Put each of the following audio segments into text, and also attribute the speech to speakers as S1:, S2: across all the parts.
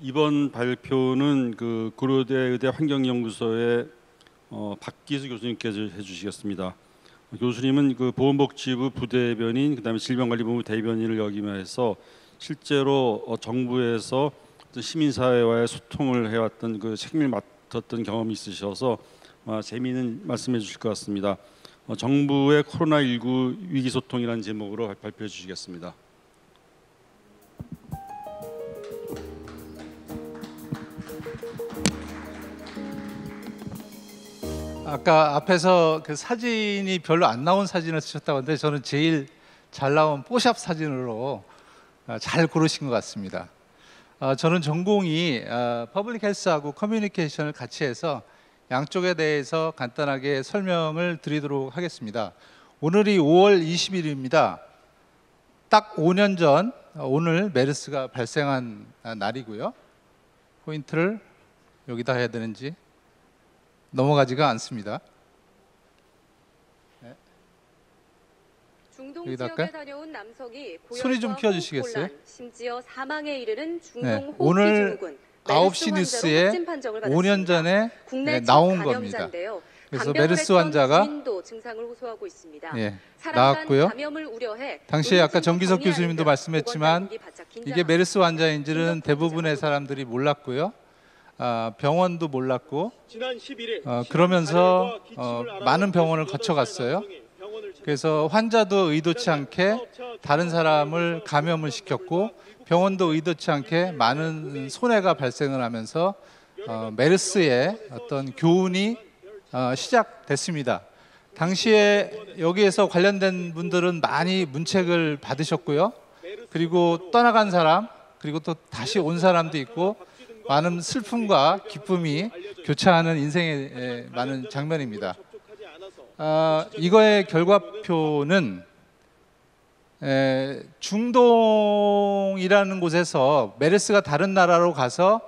S1: 이번 발표는 그 고려대 의대 환경연구소의 어, 박기수 교수님께서 해주시겠습니다. 교수님은 그 보건복지부 부대변인, 그다음에 질병관리본부 대변인을 역임 해서 실제로 어, 정부에서 시민사회와의 소통을 해왔던 그 책임을 맡았던 경험이 있으셔서 어, 재미있는 말씀해 주실 것 같습니다. 어, 정부의 코로나19 위기소통이라는 제목으로 발표해 주시겠습니다. 아까 앞에서 그 사진이 별로 안 나온 사진을 쓰셨다고 하는데 저는 제일 잘 나온 뽀샵 사진으로 아, 잘 고르신 것 같습니다. 아, 저는 전공이 퍼블릭 헬스하고 커뮤니케이션을 같이 해서 양쪽에 대해서 간단하게 설명을 드리도록 하겠습니다. 오늘이 5월 20일입니다. 딱 5년 전 아, 오늘 메르스가 발생한 날이고요. 포인트를 여기다 해야 되는지 넘어가지가 않습니다. 네. 중동 지역에 할까요? 다녀온 남성이 소리 좀 키워주시겠어요? 심지어 사망에 이르는 중동 네, 호기 증후군, 9시 뉴스에 5년 전에 네, 나온 겁니다. 그래서 메르스 환자가 예, 나왔고요. 당시에 아까 정기석 교수님도 말씀했지만 이게 메르스 환자인지는 대부분의 사람들이 몰랐고요. 병원도 몰랐고 어, 그러면서 많은 병원을 거쳐갔어요. 그래서 환자도 의도치 않게 다른 사람을 감염을 시켰고 병원도 의도치 않게 많은 손해가 발생을 하면서 메르스의 어떤 교훈이 시작됐습니다. 당시에 여기에서 관련된 분들은 많이 문책을 받으셨고요. 그리고 떠나간 사람, 그리고 또 다시 온 사람도 있고 많은 슬픔과 기쁨이 교차하는 인생의 많은 장면입니다. 아, 이거의 결과표는 에, 중동이라는 곳에서 메르스가 다른 나라로 가서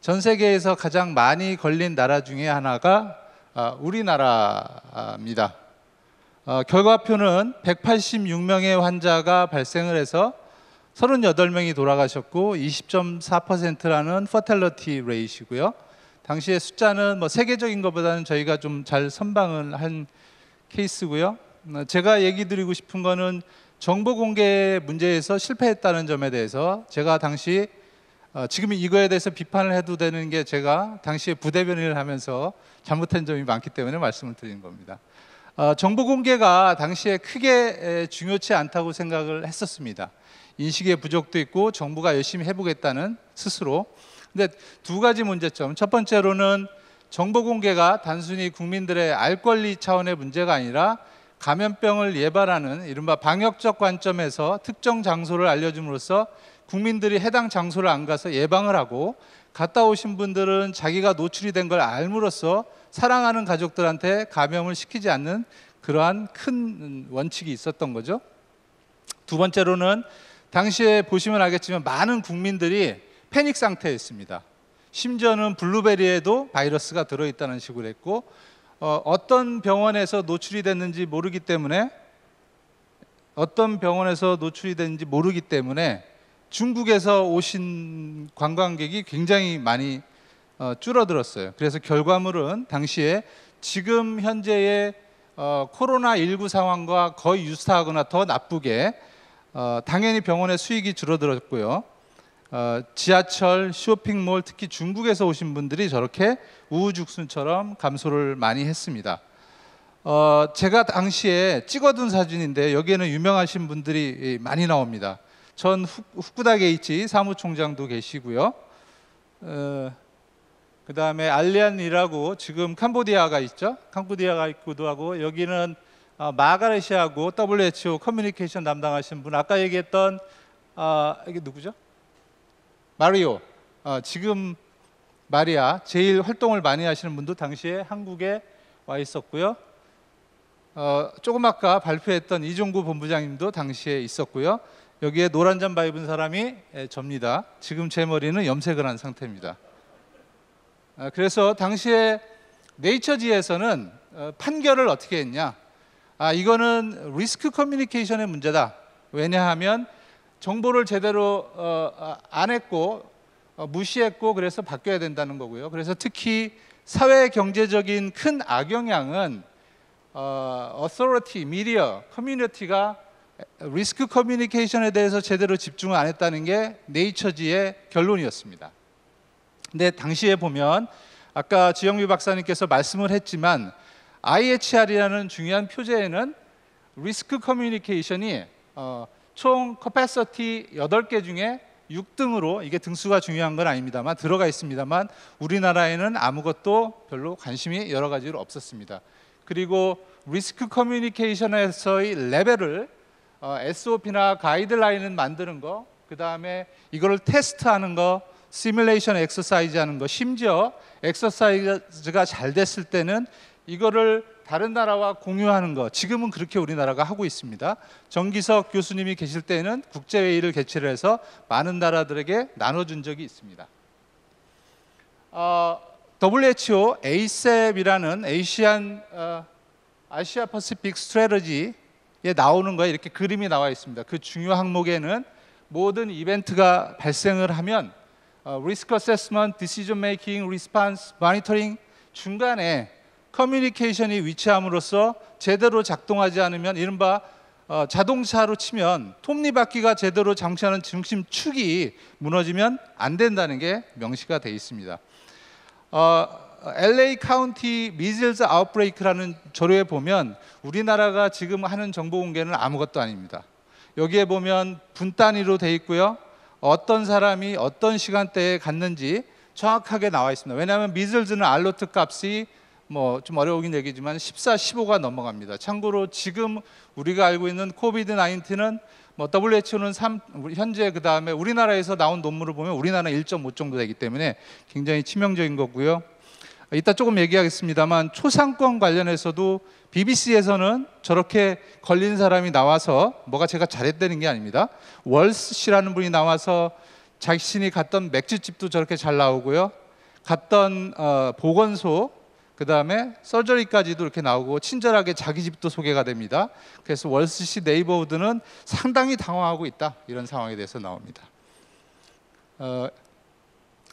S1: 전 세계에서 가장 많이 걸린 나라 중에 하나가 아, 우리나라입니다. 아, 결과표는 186명의 환자가 발생을 해서 38명이 돌아가셨고 20.4%라는 퍼텔러티 레이시고요. 당시의 숫자는 뭐 세계적인 것보다는 저희가 좀 잘 선방을 한 케이스고요. 어, 제가 얘기 드리고 싶은 거는 정보 공개 문제에서 실패했다는 점에 대해서 제가 당시 어, 지금 이거에 대해서 비판을 해도 되는 게 제가 당시에 부대변인을 하면서 잘못한 점이 많기 때문에 말씀을 드리는 겁니다. 어, 정보 공개가 당시에 크게 중요치 않다고 생각을 했었습니다. 인식의 부족도 있고 정부가 열심히 해보겠다는 스스로. 근데 두 가지 문제점. 첫 번째로는 정보 공개가 단순히 국민들의 알 권리 차원의 문제가 아니라 감염병을 예발하는 이른바 방역적 관점에서 특정 장소를 알려줌으로써 국민들이 해당 장소를 안 가서 예방을 하고 갔다 오신 분들은 자기가 노출이 된 걸 알므로써 사랑하는 가족들한테 감염을 시키지 않는 그러한 큰 원칙이 있었던 거죠. 두 번째로는 당시에 보시면 알겠지만 많은 국민들이 패닉 상태에 있습니다. 심지어는 블루베리에도 바이러스가 들어있다는 식으로 했고 어, 떤 병원에서 노출이 됐는지 모르기 때문에 어떤 병원에서 노출이 됐는지 모르기 때문에 중국에서 오신 관광객이 굉장히 많이 어, 줄어들었어요. 그래서 결과물은 당시에 지금 현재의 어, 코로나 19 상황과 거의 유사하거나 더 나쁘게 어, 당연히 병원의 수익이 줄어들었고요. 어, 지하철, 쇼핑몰, 특히 중국에서 오신 분들이 저렇게 우후죽순처럼 감소를 많이 했습니다. 어, 제가 당시에 찍어둔 사진인데 여기에는 유명하신 분들이 많이 나옵니다. 전 후쿠다 게이치 사무총장도 계시고요. 어, 그 다음에 알리안이라고 지금 캄보디아가 있죠. 캄보디아가 있기도 하고 여기는 어, 마가르시하고 WHO 커뮤니케이션 담당하신 분 아까 얘기했던 어, 이게 누구죠? 마리오 어, 지금 마리아 제일 활동을 많이 하시는 분도 당시에 한국에 와 있었고요. 어, 조금 아까 발표했던 이종구 본부장님도 당시에 있었고요. 여기에 노란 잠바 입은 사람이 예, 접니다. 지금 제 머리는 염색을 한 상태입니다. 아, 그래서 당시에 네이처지에서는 어, 판결을 어떻게 했냐? 아, 이거는 리스크 커뮤니케이션의 문제다. 왜냐하면 정보를 제대로 어, 아, 안 했고 어, 무시했고 그래서 바뀌어야 된다는 거고요. 그래서 특히 사회 경제적인 큰 악영향은 어, authority, 미디어, 커뮤니티가 리스크 커뮤니케이션에 대해서 제대로 집중을 안 했다는 게 네이처지의 결론이었습니다. 근데 당시에 보면 아까 지영미 박사님께서 말씀을 했지만 IHR이라는 중요한 표제에는 리스크 커뮤니케이션이 어, 총 커패서티 8개 중에 6등으로 이게 등수가 중요한 건 아닙니다만 들어가 있습니다만 우리나라에는 아무것도 별로 관심이 여러 가지로 없었습니다. 그리고 리스크 커뮤니케이션에서의 레벨을 어, SOP나 가이드라인을 만드는 거, 그 다음에 이걸 테스트하는 거, 시뮬레이션 엑서사이즈 하는 거, 심지어 엑서사이즈가 잘 됐을 때는 이거를 다른 나라와 공유하는 거 지금은 그렇게 우리나라가 하고 있습니다. 정기석 교수님이 계실 때는 국제회의를 개최를 해서 많은 나라들에게 나눠준 적이 있습니다. 어, WHO ASEP이라는 아시안 어, 아시아 퍼시픽 스트레지에 나오는 거에 이렇게 그림이 나와 있습니다. 그 중요 항목에는 모든 이벤트가 발생을 하면 어, 리스크 어세스먼트, 디시전 메이킹, 리스판스, 마니터링 중간에 커뮤니케이션이 위치함으로써 제대로 작동하지 않으면 이른바 어, 자동차로 치면 톱니바퀴가 제대로 장치하는 중심축이 무너지면 안 된다는 게 명시가 돼 있습니다. 어, LA 카운티 미즐즈 아웃브레이크라는 조례에 보면 우리나라가 지금 하는 정보 공개는 아무것도 아닙니다. 여기에 보면 분 단위로 돼 있고요. 어떤 사람이 어떤 시간대에 갔는지 정확하게 나와 있습니다. 왜냐하면 미즐즈는 알로트 값이 뭐좀 어려우긴 얘기지만 14, 15가 넘어갑니다. 참고로 지금 우리가 알고 있는 코비드 19은 뭐 WHO는 3, 현재 그 다음에 우리나라에서 나온 논문을 보면 우리나라 는1.5 정도 되기 때문에 굉장히 치명적인 거고요. 이따 조금 얘기하겠습니다만 초상권 관련해서도 BBC에서는 저렇게 걸린 사람이 나와서 뭐가 제가 잘했다는 게 아닙니다. 월스 씨라는 분이 나와서 자신이 갔던 맥주집도 저렇게 잘 나오고요. 갔던 어, 보건소 그 다음에 서저리까지도 이렇게 나오고 친절하게 자기 집도 소개가 됩니다. 그래서 월스시 네이버우드는 상당히 당황하고 있다 이런 상황에 대해서 나옵니다. 어,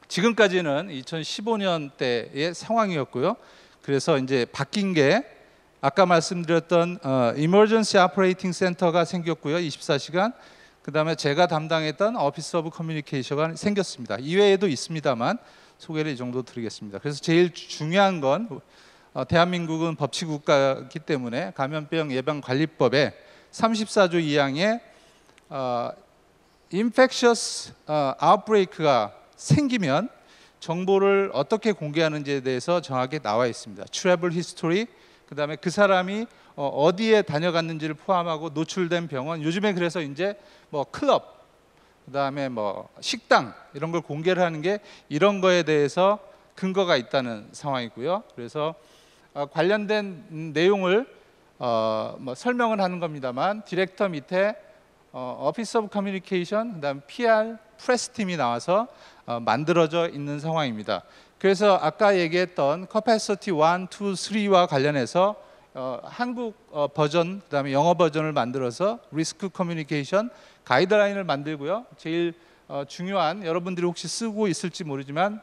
S1: 지금까지는 2015년 때의 상황이었고요. 그래서 이제 바뀐 게 아까 말씀드렸던 어, Emergency Operating Center가 생겼고요. 24시간. 그 다음에 제가 담당했던 Office of Communication이 생겼습니다. 이외에도 있습니다만 소개를 이 정도 드리겠습니다. 그래서 제일 중요한 건 어, 대한민국은 법치 국가이기 때문에 감염병 예방 관리법에 34조 2항에 어, infectious 어, outbreak가 생기면 정보를 어떻게 공개하는지에 대해서 정확히 나와 있습니다. 트래블 히스토리 그다음에 그 사람이 어, 어디에 다녀갔는지를 포함하고 노출된 병원 요즘에 그래서 이제 뭐 클럽 그다음에 뭐 식당 이런 걸 공개를 하는 게 이런 거에 대해서 근거가 있다는 상황이고요. 그래서 어, 관련된 내용을 어, 뭐 설명을 하는 겁니다만 디렉터 밑에 어, 피스 오브 커뮤니케이션 그다음 PR 프레스 팀이 나와서 어, 만들어져 있는 상황입니다. 그래서 아까 얘기했던 커패시티 1, 2, 3와 관련해서 어, 한국 어, 버전 그다음에 영어 버전을 만들어서 리스크 커뮤니케이션 가이드라인을 만들고요. 제일 어, 중요한 여러분들이 혹시 쓰고 있을지 모르지만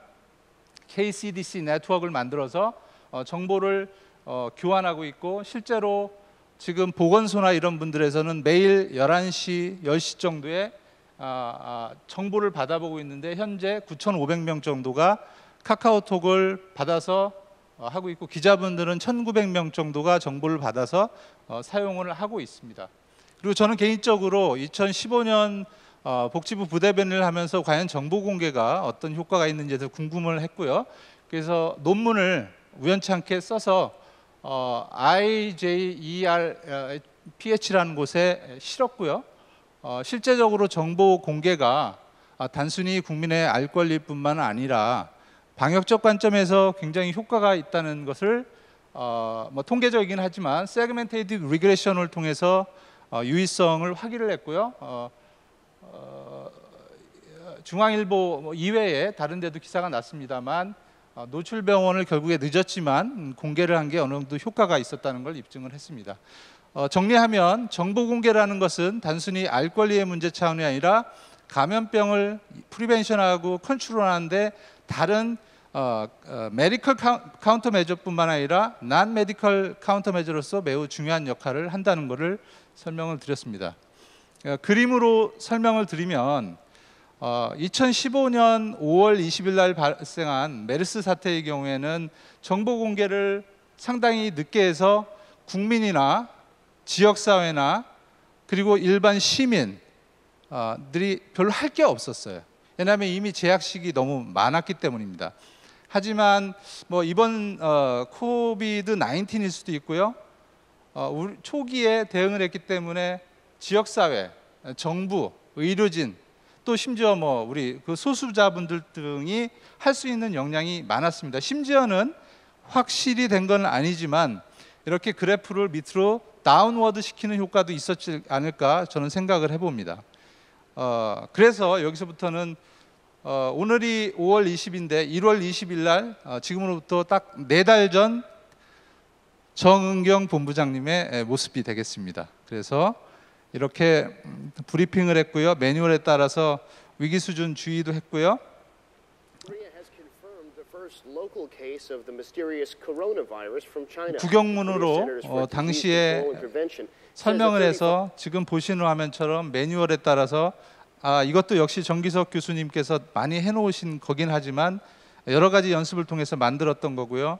S1: KCDC 네트워크를 만들어서 어, 정보를 어, 교환하고 있고 실제로 지금 보건소나 이런 분들에서는 매일 11시, 10시 정도에 아, 아, 정보를 받아보고 있는데 현재 9,500명 정도가 카카오톡을 받아서 어, 하고 있고 기자분들은 1,900명 정도가 정보를 받아서 어, 사용을 하고 있습니다. 그리고 저는 개인적으로 2015년 어, 복지부 부대변을 하면서 과연 정보 공개가 어떤 효과가 있는지에 대해서 궁금을 했고요. 그래서 논문을 우연찮게 써서 어, IJERPH라는 어, 곳에 실었고요. 어, 실제적으로 정보 공개가 아, 단순히 국민의 알 권리뿐만 아니라 방역적 관점에서 굉장히 효과가 있다는 것을 어, 뭐 통계적이긴 하지만 세그멘테이드 리그레션을 통해서 어, 유의성을 확인을 했고요. 어, 어, 중앙일보 뭐 이외에 다른 데도 기사가 났습니다만 노출병원을 결국에 늦었지만 공개를 한 게 어느 정도 효과가 있었다는 걸 입증을 했습니다. 정리하면 정보 공개라는 것은 단순히 알 권리의 문제 차원이 아니라 감염병을 프리벤션하고 컨트롤하는데 다른 어, 어, 메디컬 카운터 매저뿐만 아니라 난 메디컬 카운터 매저로서 매우 중요한 역할을 한다는 것을 설명을 드렸습니다. 그러니까 그림으로 설명을 드리면 2015년 5월 20일 날 발생한 메르스 사태의 경우에는 정보 공개를 상당히 늦게 해서 국민이나 지역 사회나 그리고 일반 시민들이 어, 별로 할 게 없었어요. 왜냐하면 이미 제약식이 너무 많았기 때문입니다. 하지만 뭐 이번 어, 코비드 19일 수도 있고요. 어, 초기에 대응을 했기 때문에 지역사회, 정부, 의료진 또 심지어 뭐 우리 그 소수자분들 등이 할 수 있는 역량이 많았습니다. 심지어는 확실히 된 건 아니지만 이렇게 그래프를 밑으로 다운워드 시키는 효과도 있었지 않을까 저는 생각을 해봅니다. 어, 그래서 여기서부터는 어, 오늘이 5월 20인데 1월 20일 날 어, 지금으로부터 딱4달전 정은경 본부장님의 모습이 되겠습니다. 그래서 이렇게 음, 브리핑을 했고요. 매뉴얼에 따라서 위기 수준 주의도 했고요. 구경문으로 어, 당시에 설명을 해서 지금 보시는 화면처럼 매뉴얼에 따라서 아, 이것도 역시 정기석 교수님께서 많이 해놓으신 거긴 하지만 여러 가지 연습을 통해서 만들었던 거고요.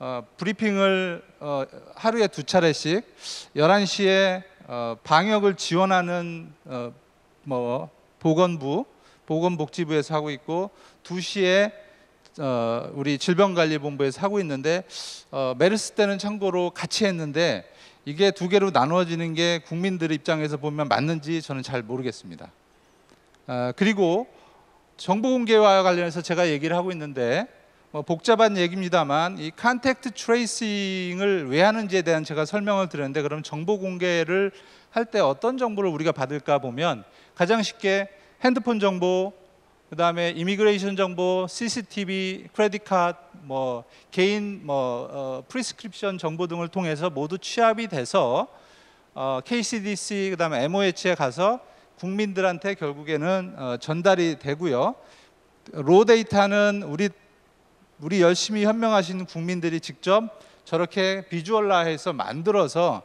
S1: 어, 브리핑을 어, 하루에 두 차례씩 11시에 어, 방역을 지원하는 어, 뭐 보건부, 보건복지부에서 하고 있고 2시에 어, 우리 질병관리본부에서 하고 있는데 어, 메르스 때는 참고로 같이 했는데 이게 두 개로 나누어지는 게 국민들 입장에서 보면 맞는지 저는 잘 모르겠습니다. 아, 그리고 정보 공개와 관련해서 제가 얘기를 하고 있는데 뭐 복잡한 얘기입니다만 이 컨택트 트레이싱을 왜 하는지에 대한 제가 설명을 드렸는데 그럼 정보 공개를 할 때 어떤 정보를 우리가 받을까 보면 가장 쉽게 핸드폰 정보 그다음에 이미그레이션 정보, CCTV, 크레딧 카드, 뭐 개인 뭐 어, 프리스크립션 정보 등을 통해서 모두 취합이 돼서 어, KCDC 그다음에 MOH에 가서 국민들한테 결국에는 어, 전달이 되고요. 로 데이터는 우리 우리 열심히 현명하신 국민들이 직접 저렇게 비주얼화해서 만들어서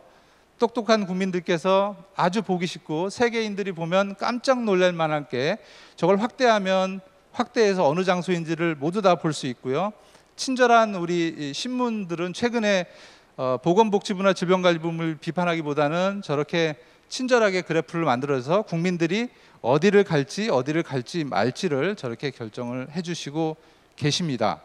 S1: 똑똑한 국민들께서 아주 보기 쉽고 세계인들이 보면 깜짝 놀랄 만한 게 저걸 확대하면 확대해서 어느 장소인지를 모두 다 볼 수 있고요. 친절한 우리 신문들은 최근에 어, 보건복지부나 질병관리부를 비판하기보다는 저렇게 친절하게 그래프를 만들어서 국민들이 어디를 갈지 어디를 갈지 말지를 저렇게 결정을 해주시고 계십니다.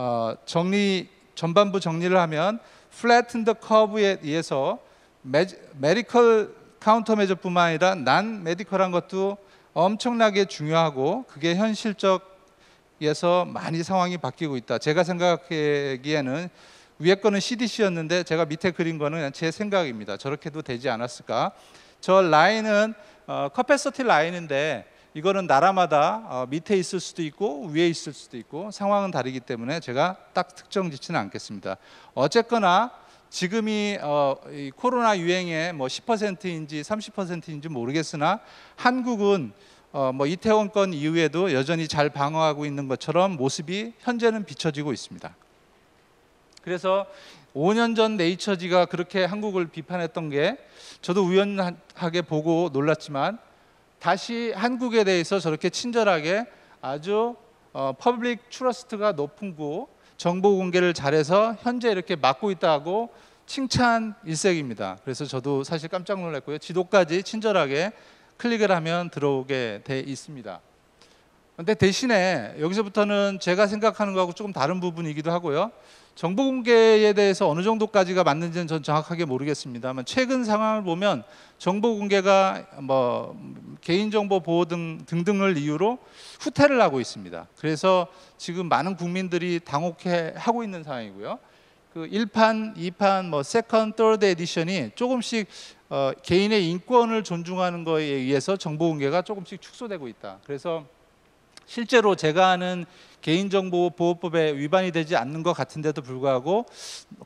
S1: 어, 정리 전반부 정리를 하면 플랫은 더 커브에 의해서 메디컬 카운터 매저뿐만 아니라 난 메디컬한 것도 엄청나게 중요하고 그게 현실적에서 많이 상황이 바뀌고 있다. 제가 생각하기에는 위에 거는 CDC였는데 제가 밑에 그린 거는 제 생각입니다. 저렇게도 되지 않았을까? 저 라인은 커패서티 어, 라인인데 이거는 나라마다 어, 밑에 있을 수도 있고 위에 있을 수도 있고 상황은 다르기 때문에 제가 딱 특정 짓지는 않겠습니다. 어쨌거나 지금이 어, 코로나 유행의 뭐 10%인지 30%인지 모르겠으나 한국은 어, 뭐 이태원 건 이후에도 여전히 잘 방어하고 있는 것처럼 모습이 현재는 비춰지고 있습니다. 그래서 5년 전 네이처지가 그렇게 한국을 비판했던 게 저도 우연하게 보고 놀랐지만 다시 한국에 대해서 저렇게 친절하게 아주 어, 퍼블릭 트러스트가 높은 곳 정보 공개를 잘해서 현재 이렇게 맡고 있다고 칭찬 일색입니다. 그래서 저도 사실 깜짝 놀랐고요. 지도까지 친절하게 클릭을 하면 들어오게 돼 있습니다. 근데 대신에 여기서부터는 제가 생각하는 거하고 조금 다른 부분이기도 하고요. 정보 공개에 대해서 어느 정도까지가 맞는지는 전 정확하게 모르겠습니다만 최근 상황을 보면 정보 공개가 뭐 개인정보 보호 등 등등을 이유로 후퇴를 하고 있습니다. 그래서 지금 많은 국민들이 당혹해 하고 있는 상황이고요. 그 1판, 2판, 뭐 세컨, 떨드 에디션이 조금씩 어, 개인의 인권을 존중하는 거에 의해서 정보 공개가 조금씩 축소되고 있다. 그래서 실제로 제가 아는 개인정보보호법에 위반이 되지 않는 것 같은데도 불구하고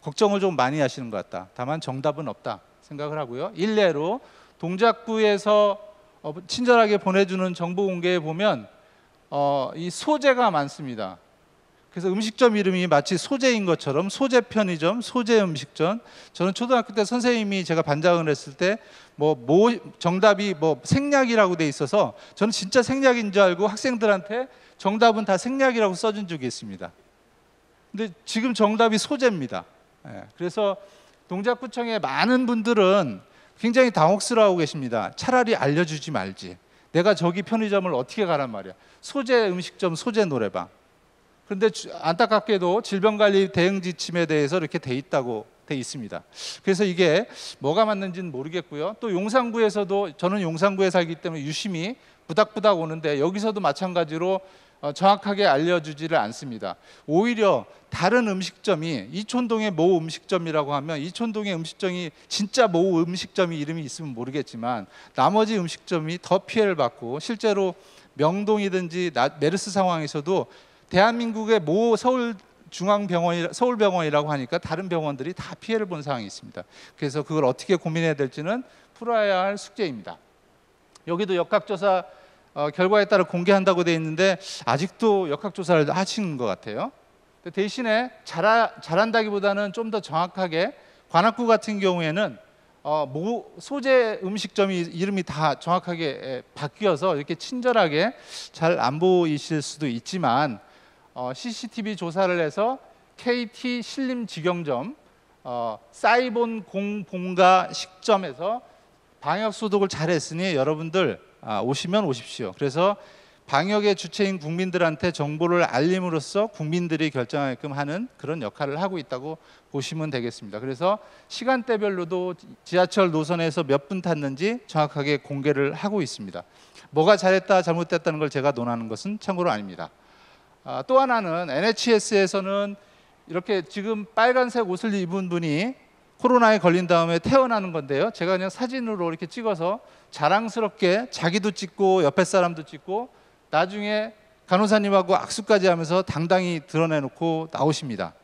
S1: 걱정을 좀 많이 하시는 것 같다. 다만 정답은 없다 생각을 하고요. 일례로 동작구에서 어, 친절하게 보내주는 정보 공개에 보면 어, 이 소재가 많습니다. 그래서 음식점 이름이 마치 소재인 것처럼 소재 편의점, 소재 음식점. 저는 초등학교 때 선생님이 제가 반장을 했을 때 뭐 뭐 정답이 뭐 생략이라고 돼 있어서 저는 진짜 생략인 줄 알고 학생들한테 정답은 다 생략이라고 써준 적이 있습니다. 근데 지금 정답이 소재입니다. 예, 그래서 동작구청의 많은 분들은 굉장히 당혹스러워하고 계십니다. 차라리 알려주지 말지. 내가 저기 편의점을 어떻게 가란 말이야. 소재 음식점, 소재 노래방. 그런데 안타깝게도 질병관리 대응 지침에 대해서 이렇게 돼 있다고 돼 있습니다. 그래서 이게 뭐가 맞는지는 모르겠고요. 또 용산구에서도 저는 용산구에 살기 때문에 유심히 부닥부닥 오는데 여기서도 마찬가지로 어, 정확하게 알려주지를 않습니다. 오히려 다른 음식점이 이촌동의 모 음식점이라고 하면 이촌동의 음식점이 진짜 모 음식점이 이름이 있으면 모르겠지만 나머지 음식점이 더 피해를 받고 실제로 명동이든지 메르스 상황에서도 대한민국의 모 서울 중앙병원이 서울병원이라고 하니까 다른 병원들이 다 피해를 본 상황이 있습니다. 그래서 그걸 어떻게 고민해야 될지는 풀어야 할 숙제입니다. 여기도 역학조사 어, 결과에 따라 공개한다고 돼 있는데 아직도 역학조사를 하시는 것 같아요. 대신에 잘하, 잘한다기보다는 좀 더 정확하게 관악구 같은 경우에는 어, 모, 소재 음식점이 이름이 다 정확하게 바뀌어서 이렇게 친절하게 잘 안 보이실 수도 있지만 어, CCTV 조사를 해서 KT 신림 직영점 어, 사이본 공봉가 식점에서 방역 소독을 잘했으니 여러분들 아, 오시면 오십시오. 그래서 방역의 주체인 국민들한테 정보를 알림으로써 국민들이 결정하게끔 하는 그런 역할을 하고 있다고 보시면 되겠습니다. 그래서 시간대별로도 지하철 노선에서 몇 분 탔는지 정확하게 공개를 하고 있습니다. 뭐가 잘했다 잘못됐다는 걸 제가 논하는 것은 참고로 아닙니다. 아, 또 하나는 NHS에서는 이렇게 지금 빨간색 옷을 입은 분이 코로나에 걸린 다음에 태어나는 건데요. 제가 그냥 사진으로 이렇게 찍어서 자랑스럽게 자기도 찍고 옆에 사람도 찍고 나중에 간호사님하고 악수까지 하면서 당당히 드러내놓고 나오십니다.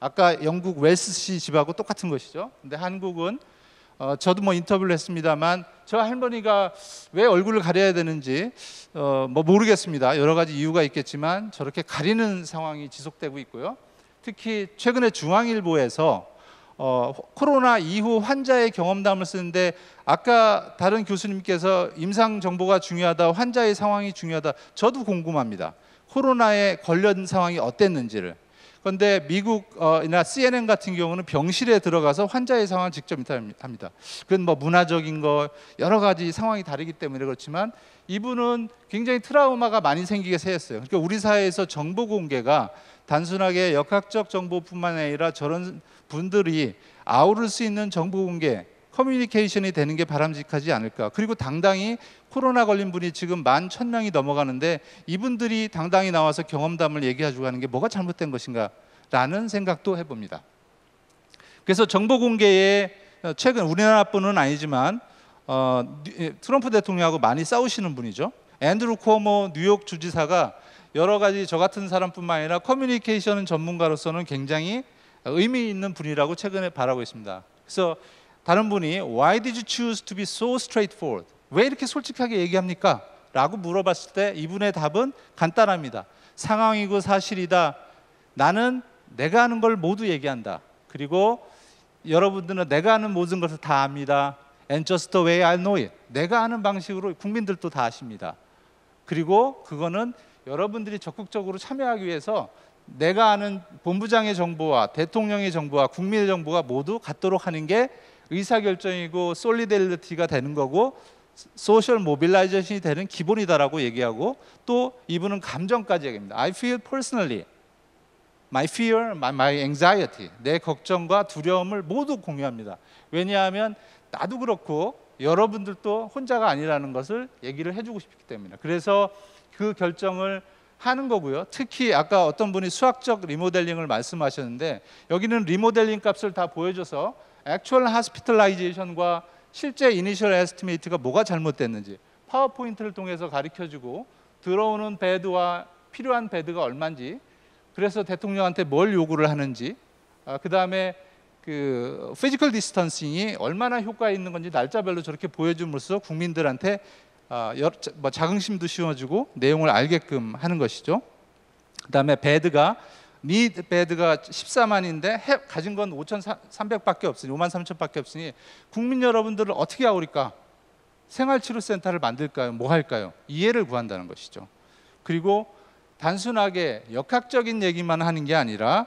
S1: 아까 영국 웰스시 집하고 똑같은 것이죠. 근데 한국은 어, 저도 뭐 인터뷰를 했습니다만 저 할머니가 왜 얼굴을 가려야 되는지 어, 뭐 모르겠습니다. 여러 가지 이유가 있겠지만 저렇게 가리는 상황이 지속되고 있고요. 특히 최근에 중앙일보에서 어, 코로나 이후 환자의 경험담을 쓰는데 아까 다른 교수님께서 임상 정보가 중요하다, 환자의 상황이 중요하다. 저도 궁금합니다. 코로나에 걸린 상황이 어땠는지를 그런데 미국이나 어, CNN 같은 경우는 병실에 들어가서 환자의 상황을 직접 인터뷰합니다. 그건 뭐 문화적인 거 여러 가지 상황이 다르기 때문에 그렇지만 이분은 굉장히 트라우마가 많이 생기게 세였어요. 그러니까 우리 사회에서 정보 공개가 단순하게 역학적 정보뿐만 아니라 저런 분들이 아우를 수 있는 정보 공개 커뮤니케이션이 되는 게 바람직하지 않을까. 그리고 당당히 코로나 걸린 분이 지금 만 천명이 넘어가는데 이분들이 당당히 나와서 경험담을 얘기해주고 하는 게 뭐가 잘못된 것인가 라는 생각도 해봅니다. 그래서 정보 공개에 어, 최근 우리나라분은 아니지만 어, 예, 트럼프 대통령하고 많이 싸우시는 분이죠. 앤드루 코모 뉴욕 주지사가 여러 가지 저 같은 사람뿐만 아니라 커뮤니케이션 전문가로서는 굉장히 의미 있는 분이라고 최근에 바라고 있습니다. 그래서 다른 분이 Why did you choose to be so straightforward? 왜 이렇게 솔직하게 얘기합니까? 라고 물어봤을 때 이분의 답은 간단합니다. 상황이고 사실이다. 나는 내가 하는 걸 모두 얘기한다. 그리고 여러분들은 내가 하는 모든 것을 다 압니다. And just the way I know it. 내가 아는 방식으로 국민들도 다 아십니다. 그리고 그거는 여러분들이 적극적으로 참여하기 위해서 내가 아는 본부장의 정보와 대통령의 정보와 국민의 정보가 모두 같도록 하는 게 의사결정이고 솔리델리티가 되는 거고 소셜 모빌라이제이션이 되는 기본이다라고 얘기하고 또 이분은 감정까지 얘기합니다. I feel personally my fear, my, my anxiety 내 걱정과 두려움을 모두 공유합니다. 왜냐하면 나도 그렇고 여러분들도 혼자가 아니라는 것을 얘기를 해주고 싶기 때문다 그래서 그 결정을 하는 거고요. 특히 아까 어떤 분이 수학적 리모델링을 말씀하셨는데 여기는 리모델링 값을 다 보여줘서 액츄얼 하스피탈라이제이션과 실제 이니셜 에스티메이트가 뭐가 잘못됐는지 파워포인트를 통해서 가르쳐 주고 들어오는 배드와 필요한 배드가 얼마인지 그래서 대통령한테 뭘 요구를 하는지 아, 그다음에 그 피지컬 디스턴싱이 얼마나 효과 있는 건지 날짜별로 저렇게 보여줌으로써 국민들한테 아, 여러, 뭐 자긍심도 씌워주고 내용을 알게끔 하는 것이죠. 그다음에 배드가 need bed가 14만인데 해, 가진 건 5,300밖에 없으니 5만 3천밖에 없으니 국민 여러분들을 어떻게 아우릴까 생활치료센터를 만들까요? 뭐 할까요? 이해를 구한다는 것이죠. 그리고 단순하게 역학적인 얘기만 하는 게 아니라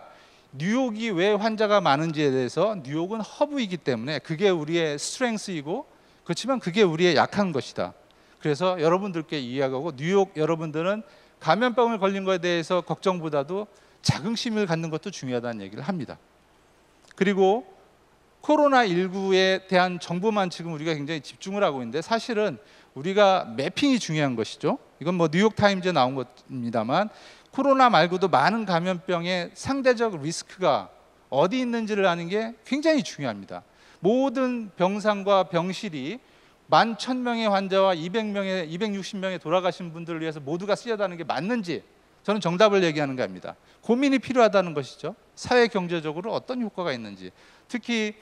S1: 뉴욕이 왜 환자가 많은지에 대해서 뉴욕은 허브이기 때문에 그게 우리의 스트렝스이고 그렇지만 그게 우리의 약한 것이다. 그래서 여러분들께 이야기하고 뉴욕 여러분들은 감염병을 걸린 것에 대해서 걱정보다도 자긍심을 갖는 것도 중요하다는 얘기를 합니다. 그리고 코로나19에 대한 정보만 지금 우리가 굉장히 집중을 하고 있는데 사실은 우리가 매핑이 중요한 것이죠. 이건 뭐 뉴욕타임즈에 나온 것입니다만 코로나 말고도 많은 감염병의 상대적 리스크가 어디 있는지를 아는 게 굉장히 중요합니다. 모든 병상과 병실이 만 천명의 환자와 200명의 260명의 돌아가신 분들을 위해서 모두가 쓰여다는 게 맞는지 저는 정답을 얘기하는 겁니다 고민이 필요하다는 것이죠. 사회 경제적으로 어떤 효과가 있는지. 특히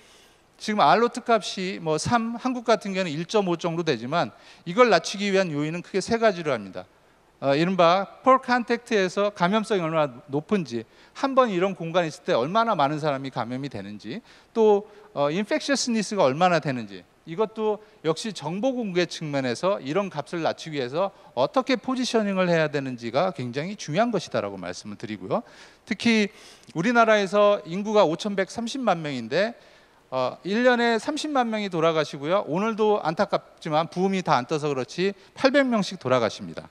S1: 지금 알로트 값이 뭐 3, 한국 같은 경우는 1.5 정도 되지만 이걸 낮추기 위한 요인은 크게 세 가지로 합니다. 어, 이른바 폴 컨택트에서 감염성이 얼마나 높은지 한 번 이런 공간에 있을 때 얼마나 많은 사람이 감염이 되는지 또 인펙셔스니스가 어, 얼마나 되는지 이것도 역시 정보 공개 측면에서 이런 값을 낮추기 위해서 어떻게 포지셔닝을 해야 되는지가 굉장히 중요한 것이다라고 말씀을 드리고요. 특히 우리나라에서 인구가 5,130만 명인데 어, 1년에 30만 명이 돌아가시고요. 오늘도 안타깝지만 부음이 다 안 떠서 그렇지 800명씩 돌아가십니다.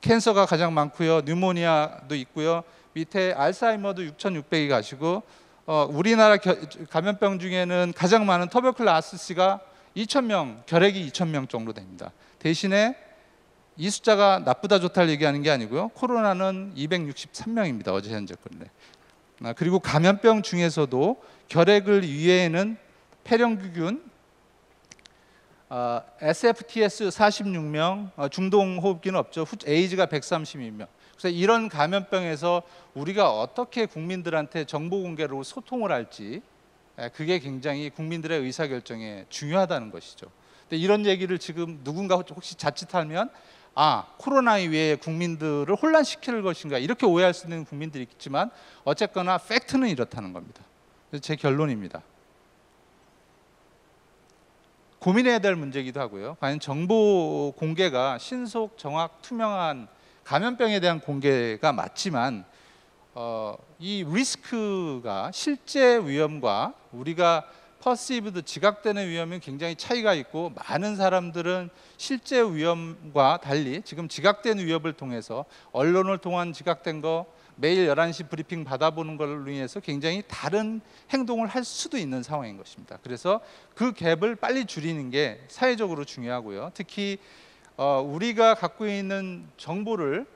S1: 캔서가 가장 많고요. 뉴모니아도 있고요. 밑에 알츠하이머도 6,600이 가시고 어, 우리나라 겨, 감염병 중에는 가장 많은 터베클라스시가 2,000명, 결핵이 2,000명 정도 됩니다. 대신에 이 숫자가 나쁘다 좋다를 얘기하는 게 아니고요. 코로나는 263명입니다. 어제 현재 근데 아, 그리고 감염병 중에서도 결핵을 위해에는 폐렴균, 아, 어, SFTS 46명, 어, 중동호흡기는 없죠. 에이즈가 132명, 그래서 이런 감염병에서 우리가 어떻게 국민들한테 정보 공개로 소통을 할지 예, 그게 굉장히 국민들의 의사결정에 중요하다는 것이죠. 근데 이런 얘기를 지금 누군가 혹시 자칫하면 아 코로나 이에 국민들을 혼란시킬 것인가 이렇게 오해할 수 있는 국민들이 있지만 어쨌거나 팩트는 이렇다는 겁니다. 제 결론입니다. 고민해야 될 문제이기도 하고요. 과연 정보 공개가 신속, 정확, 투명한 감염병에 대한 공개가 맞지만 어, 이 리스크가 실제 위험과 우리가 퍼시브드 지각되는 위험이 굉장히 차이가 있고 많은 사람들은 실제 위험과 달리 지금 지각된 위협을 통해서 언론을 통한 지각된 거 매일 11시 브리핑 받아보는 걸로 인해서 굉장히 다른 행동을 할 수도 있는 상황인 것입니다. 그래서 그 갭을 빨리 줄이는 게 사회적으로 중요하고요. 특히 어, 우리가 갖고 있는 정보를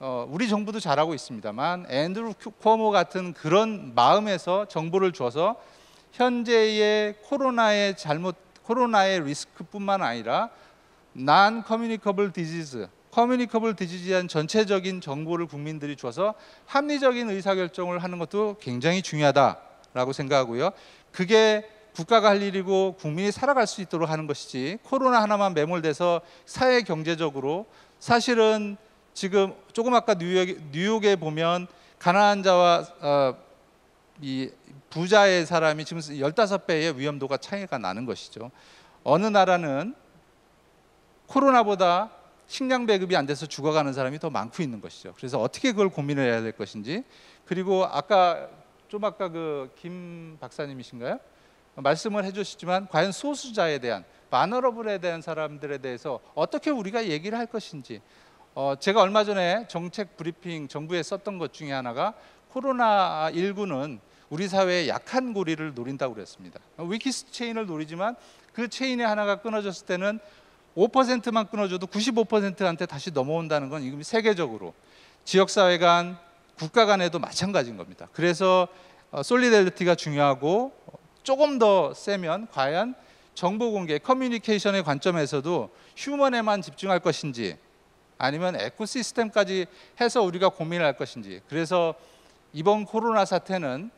S1: 어, 우리 정부도 잘하고 있습니다만 앤드루 쿠어모 같은 그런 마음에서 정보를 줘서 현재의 코로나의 잘못 코로나의 리스크뿐만 아니라 난 커뮤니커블 디지즈 커뮤니커블 디지즈한 전체적인 정보를 국민들이 줘서 합리적인 의사결정을 하는 것도 굉장히 중요하다라고 생각하고요. 그게 국가가 할 일이고 국민이 살아갈 수 있도록 하는 것이지 코로나 하나만 매몰돼서 사회 경제적으로 사실은 지금 조금 아까 뉴욕, 에 보면 가난한 자와 어, 이 부자의 사람이 지금 15배의 위험도가 차이가 나는 것이죠. 어느 나라는 코로나보다 식량 배급이 안 돼서 죽어가는 사람이 더 많고 있는 것이죠. 그래서 어떻게 그걸 고민 해야 될 것인지 그리고 아까 좀 아까 그 김 박사님이신가요? 말씀을 해주시지만 과연 소수자에 대한 마너러블에 대한 사람들에 대해서 어떻게 우리가 얘기를 할 것인지 어, 제가 얼마 전에 정책 브리핑 정부에 썼던 것 중에 하나가 코로나 19는 우리 사회의 약한 고리를 노린다고 그랬습니다. 위키스 체인을 노리지만 그 체인의 하나가 끊어졌을 때는 5%만 끊어져도 95%한테 다시 넘어온다는 건이금 세계적으로 지역 사회 간 국가 간에도 마찬가지인 겁니다. 그래서 어, 솔리데리티가 중요하고 조금 더 세면 과연 정보 공개, 커뮤니케이션의 관점에서도 휴먼에만 집중할 것인지 아니면 에코시스템까지 해서 우리가 고민을 할 것인지 그래서 이번 코로나 사태는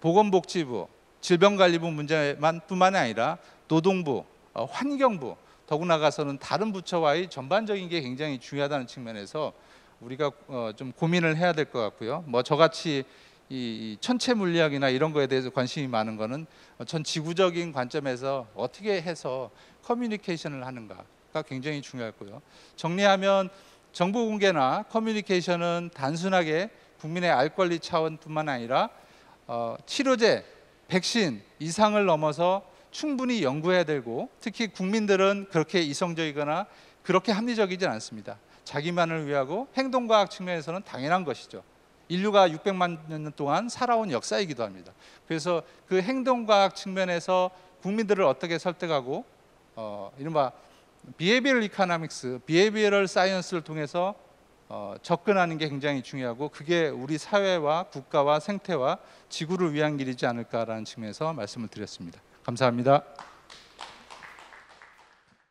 S1: 보건복지부, 질병관리부 문제만 뿐만이 아니라 노동부, 어, 환경부 더구나가서는 다른 부처와의 전반적인 게 굉장히 중요하다는 측면에서 우리가 어, 좀 고민을 해야 될 것 같고요. 뭐 저같이 이 천체 물리학이나 이런 거에 대해서 관심이 많은 거는 전 지구적인 관점에서 어떻게 해서 커뮤니케이션을 하는가가 굉장히 중요하고요. 정리하면 정보 공개나 커뮤니케이션은 단순하게 국민의 알 권리 차원뿐만 아니라 어, 치료제, 백신 이상을 넘어서 충분히 연구해야 되고 특히 국민들은 그렇게 이성적이거나 그렇게 합리적이진 않습니다. 자기만을 위하고 행동과학 측면에서는 당연한 것이죠. 인류가 600만 년 동안 살아온 역사이기도 합니다. 그래서 그 행동과학 측면에서 국민들을 어떻게 설득하고 어, 이른바 비헤비얼 이카노믹스, 비헤비얼 사이언스를 통해서 어, 접근하는 게 굉장히 중요하고 그게 우리 사회와 국가와 생태와 지구를 위한 길이지 않을까라는 측면에서 말씀을 드렸습니다. 감사합니다.